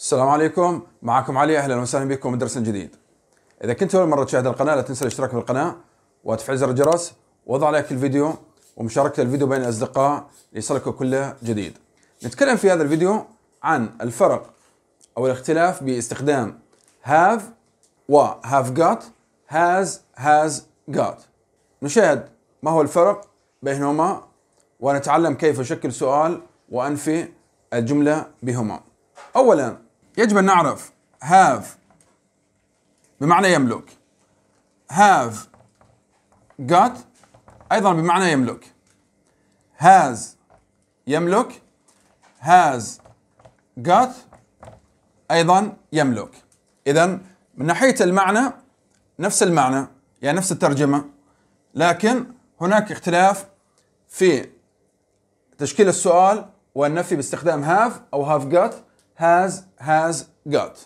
السلام عليكم معكم علي اهلا وسهلا بكم درس جديد اذا كنت اول مره تشاهد القناه لا تنسى الاشتراك في القناه وتفعيل زر الجرس وضع لايك الفيديو ومشاركه الفيديو بين الاصدقاء ليصلك كل جديد نتكلم في هذا الفيديو عن الفرق او الاختلاف باستخدام have و have got has has got نشاهد ما هو الفرق بينهما ونتعلم كيف اشكل سؤال وانفي الجمله بهما اولا يجب أن نعرف have بمعنى يملك have got أيضا بمعنى يملك has يملك has got أيضا يملك إذا من ناحية المعنى نفس المعنى يعني نفس الترجمة لكن هناك اختلاف في تشكيل السؤال والنفي باستخدام have أو have got has has got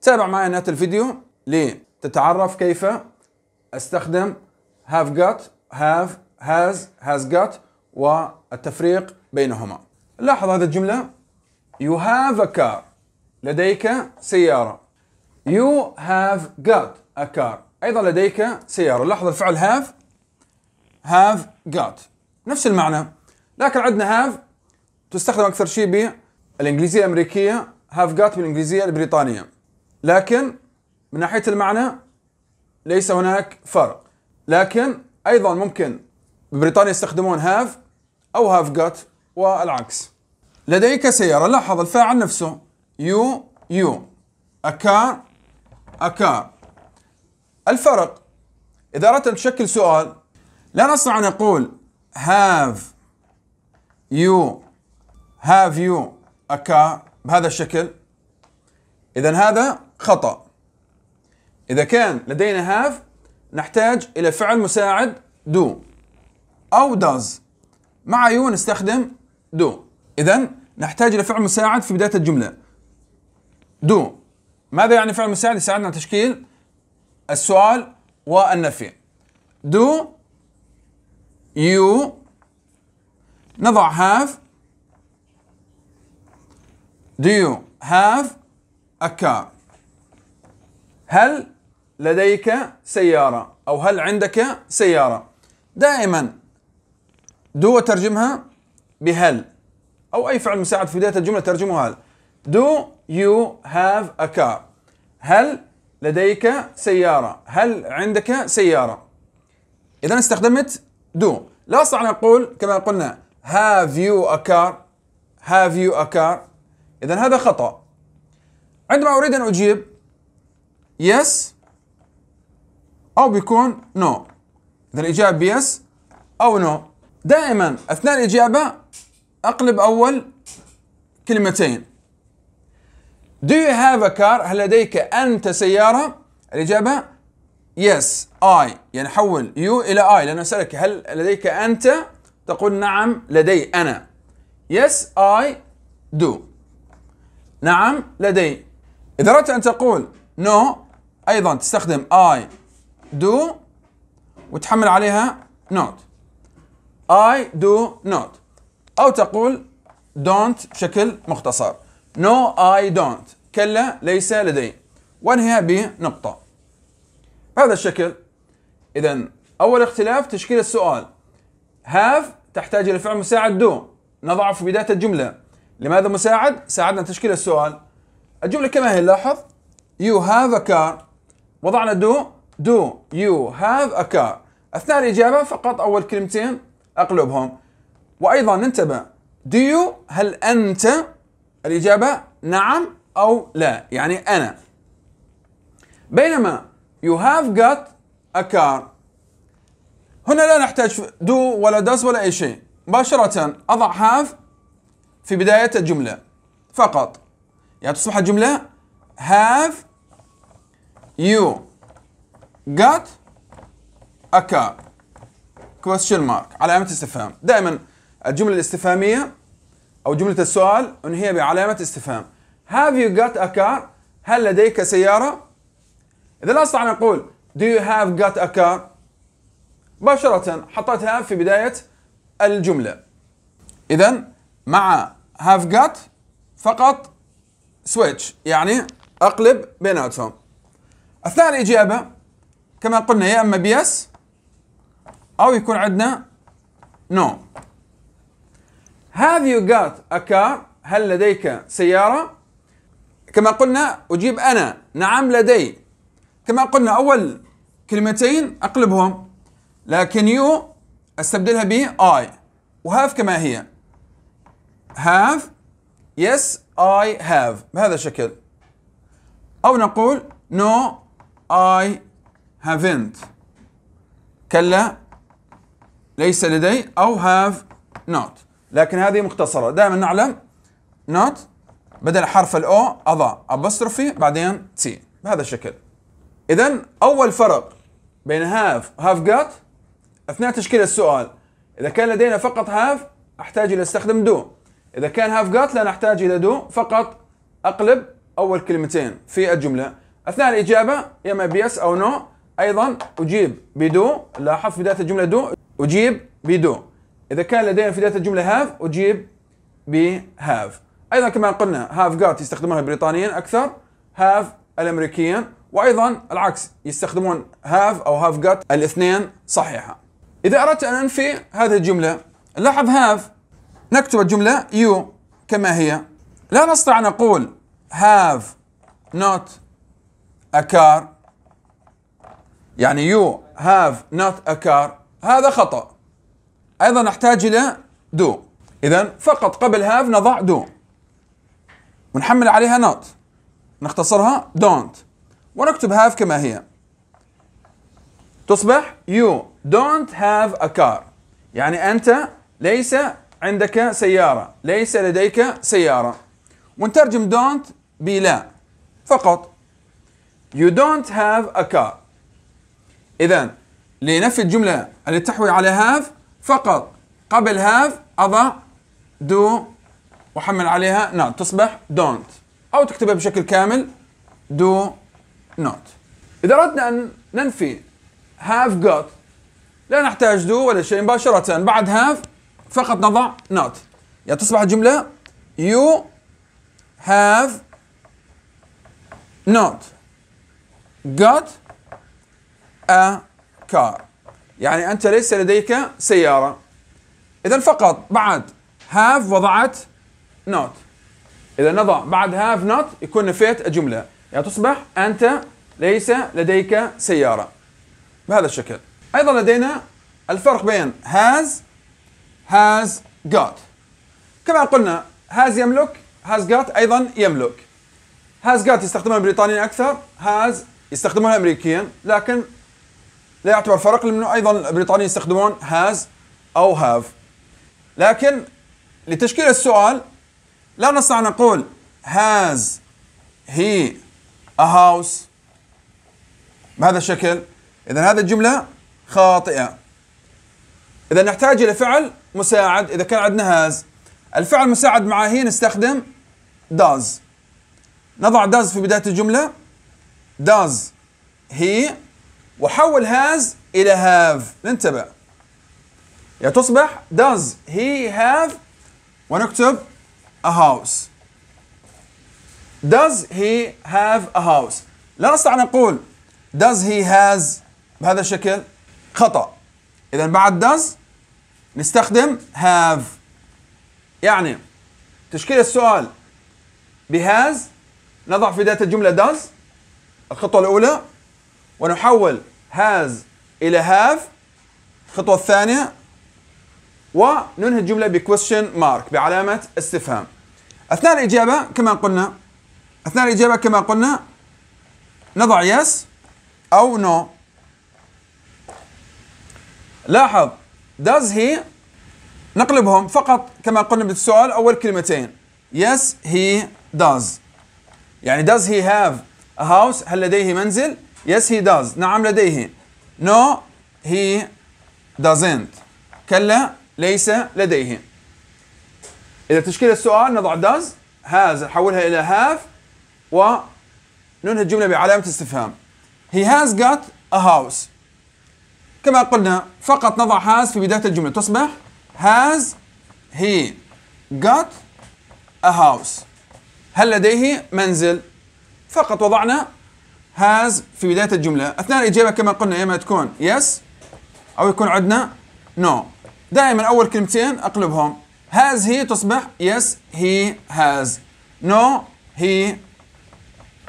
تابع معي نهاية الفيديو لتتعرف كيف استخدم have got have has has got والتفريق بينهما لاحظ هذه الجملة you have a car لديك سيارة you have got a car أيضا لديك سيارة لاحظ الفعل have have got نفس المعنى لكن عندنا have تستخدم أكثر شيء الانجليزيه الامريكيه من بالانجليزيه البريطانيه لكن من ناحيه المعنى ليس هناك فرق لكن ايضا ممكن ببريطانيا يستخدمون هاف او هاف جات والعكس لديك سيارة لاحظ الفاعل نفسه يو يو أكار أكار الفرق إذا أردت أن تشكل سؤال لا نستطيع أن نقول have you have you أكا بهذا الشكل إذا هذا خطأ إذا كان لدينا هاف نحتاج إلى فعل مساعد دو أو داز مع يو نستخدم دو إذا نحتاج إلى فعل مساعد في بداية الجملة دو ماذا يعني فعل مساعد يساعدنا على تشكيل السؤال والنفي دو يو نضع have Do you have a car? هل لديك سيارة أو هل عندك سيارة؟ دائما دو ترجمها بهل أو أي فعل مساعد في بداية الجملة ترجمه هل Do you have a car? هل لديك سيارة؟ هل عندك سيارة؟ إذا استخدمت do لا أستطيع أن أقول كما قلنا have you a car have you a car إذا هذا خطأ عندما أريد أن أجيب يس أو بيكون نو إذا الإجابة يس أو نو دائما أثناء الإجابة أقلب أول كلمتين Do you have a car؟ هل لديك أنت سيارة؟ الإجابة yes I يعني حول you إلى I لأن أسألك هل لديك أنت؟ تقول نعم لدي أنا yes I do نعم لدي إذا أردت أن تقول no أيضا تستخدم I do وتحمل عليها not I do not أو تقول don't بشكل مختصر No I don't كلا ليس لدي وانهيها بنقطة بهذا الشكل إذا أول اختلاف تشكيل السؤال have تحتاج إلى فعل مساعد do نضعه في بداية الجملة لماذا مساعد؟ ساعدنا تشكيل السؤال الجملة كما هي لاحظ You have a car وضعنا do do you have a car أثناء الإجابة فقط أول كلمتين أقلبهم وأيضا ننتبه do you هل أنت الإجابة نعم أو لا يعني أنا بينما you have got a car هنا لا نحتاج do ولا does ولا أي شيء مباشرة أضع have في بداية الجملة فقط يعني تصبح الجملة have you got a car question mark علامة استفهام دائما الجملة الاستفهامية أو جملة السؤال أنهي بعلامة استفهام have you got a car هل لديك سيارة إذا لا أستطيع أن أقول do you have got a car مباشرة حطيت have في بداية الجملة إذا مع have got فقط switch يعني اقلب بيناتهم اثناء الاجابه كما قلنا يا اما بيس او يكون عندنا نو no. have you got a car هل لديك سياره كما قلنا اجيب انا نعم لدي كما قلنا اول كلمتين اقلبهم لكن يو استبدلها ب اي وهاف كما هي have yes I have بهذا الشكل أو نقول no I haven't كلا ليس لدي أو have not لكن هذه مختصرة دائما نعلم not بدل حرف الأو أضع أبسترفي بعدين تي بهذا الشكل إذا أول فرق بين هاف وهاف got أثناء تشكيل السؤال إذا كان لدينا فقط هاف أحتاج إلى استخدم دو إذا كان هاف جات لا نحتاج إلى دو فقط أقلب أول كلمتين في الجملة أثناء الإجابة يا إما بيس أو نو أيضا أجيب بدو لاحظ في بداية الجملة دو أجيب بدو إذا كان لدينا في بداية الجملة هاف أجيب بهاف أيضا كما قلنا هاف جات يستخدمونها البريطانيين أكثر هاف الأمريكيين وأيضا العكس يستخدمون هاف أو هاف جات الاثنين صحيحة إذا أردت أن أنفي هذه الجملة لاحظ هاف نكتب الجملة you كما هي لا نستطيع أن نقول have not a car يعني you have not a car هذا خطأ أيضا نحتاج إلى do إذا فقط قبل have نضع do ونحمل عليها not نختصرها don't ونكتب have كما هي تصبح you don't have a car يعني أنت ليس عندك سيارة ليس لديك سيارة ونترجم don't بلا فقط You don't have a car إذا لنفي الجملة التي تحوي على have فقط قبل have أضع do وحمل عليها not تصبح don't أو تكتبها بشكل كامل do not إذا أردنا أن ننفي have got لا نحتاج do ولا شيء مباشرة بعد have فقط نضع not يعني تصبح الجملة you have not got a car يعني أنت ليس لديك سيارة إذا فقط بعد have وضعت not إذا نضع بعد have not يكون نفيت الجملة يعني تصبح أنت ليس لديك سيارة بهذا الشكل أيضا لدينا الفرق بين has has got كما قلنا has يملك has got أيضا يملك has got يستخدمها البريطانيين أكثر has يستخدمها الأمريكيين لكن لا يعتبر فرق لأنه أيضا البريطانيين يستخدمون has أو have لكن لتشكيل السؤال لا نستطيع أن نقول has he a house بهذا الشكل إذا هذه الجملة خاطئة اذا نحتاج الى فعل مساعد اذا كان عندنا هاز الفعل المساعد معاه هي نستخدم داز نضع داز في بدايه الجمله داز هي وحول هاز الى هاف ننتبه يا تصبح داز هي هاف ونكتب a house Does he have a house لا نستطيع أن نقول Does he has بهذا الشكل خطأ إذا بعد does نستخدم have يعني تشكيل السؤال بهاز نضع في بداية الجملة does الخطوة الأولى ونحول has إلى have الخطوة الثانية وننهي الجملة بquestion mark بعلامة استفهام أثناء الإجابة كما قلنا أثناء الإجابة كما قلنا نضع yes أو no لاحظ does he نقلبهم فقط كما قلنا بالسؤال أول كلمتين yes he does يعني does he have a house هل لديه منزل yes he does نعم لديه no he doesn't كلا ليس لديه إذا تشكيل السؤال نضع does has نحولها إلى have وننهي الجملة بعلامة استفهام he has got a house كما قلنا فقط نضع has في بداية الجملة تصبح has he got a house هل لديه منزل فقط وضعنا has في بداية الجملة أثناء الإجابة كما قلنا يا إما تكون yes أو يكون عندنا no دائما أول كلمتين أقلبهم has he تصبح yes he has no he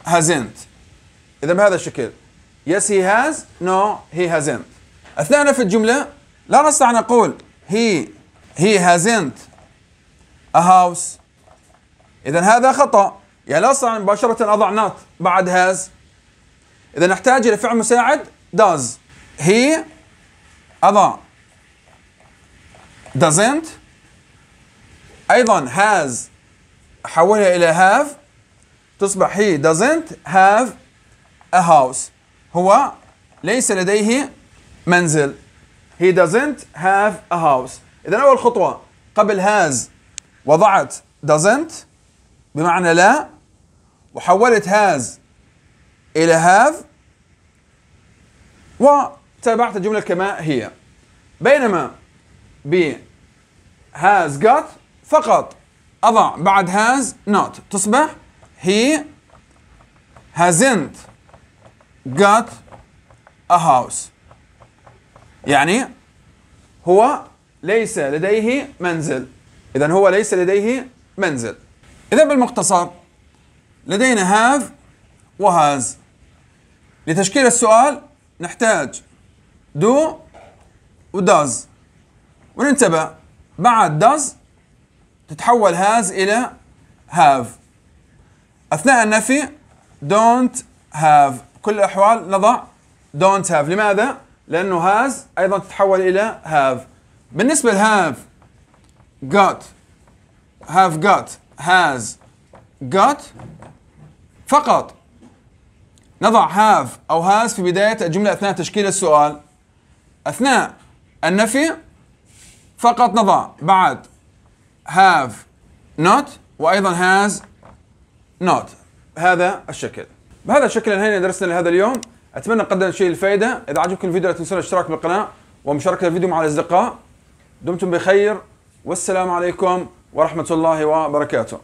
hasn't إذا بهذا الشكل yes he has no he hasn't أثناء نفي الجملة لا نستطيع أن نقول he he hasn't a house إذا هذا خطأ يعني لا أستطيع مباشرة أضع نات بعد has إذا نحتاج إلى فعل مساعد does he أضع doesn't أيضا has أحولها إلى have تصبح he doesn't have a house هو ليس لديه منزل he doesn't have a house إذا أول خطوة قبل has وضعت doesn't بمعنى لا وحولت has إلى have وتابعت الجملة كما هي بينما ب has got فقط أضع بعد has not تصبح he hasn't got a house يعني هو ليس لديه منزل إذا هو ليس لديه منزل إذا بالمختصر لدينا هاف وهاز لتشكيل السؤال نحتاج دو وداز وننتبه بعد داز تتحول هاز إلى هاف أثناء النفي don't have كل الأحوال نضع don't have لماذا؟ لأنه هاز أيضا تتحول إلى هاف بالنسبة لهاف got have got has got فقط نضع have أو has في بداية الجملة أثناء تشكيل السؤال أثناء النفي فقط نضع بعد have not وأيضا has not هذا الشكل بهذا الشكل انهينا درسنا لهذا اليوم اتمنى قدم شيء الفائده اذا عجبكم الفيديو لا تنسون الاشتراك بالقناه ومشاركه الفيديو مع الاصدقاء دمتم بخير والسلام عليكم ورحمه الله وبركاته